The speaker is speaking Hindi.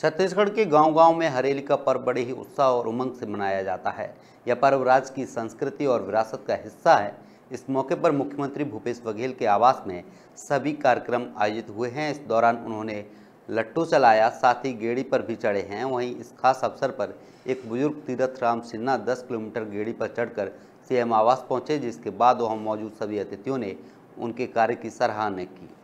छत्तीसगढ़ के गांव-गांव में हरेली का पर्व बड़े ही उत्साह और उमंग से मनाया जाता है यह पर्व राज्य की संस्कृति और विरासत का हिस्सा है इस मौके पर मुख्यमंत्री भूपेश बघेल के आवास में सभी कार्यक्रम आयोजित हुए हैं इस दौरान उन्होंने लट्टू चलाया साथ ही गेड़ी पर भी चढ़े हैं वहीं इस खास अवसर पर एक बुजुर्ग तीरथ राम सिन्हा दस किलोमीटर गेड़ी पर चढ़कर सीएम आवास पहुंचे जिसके बाद वहां मौजूद सभी अतिथियों ने उनके कार्य की सराहना की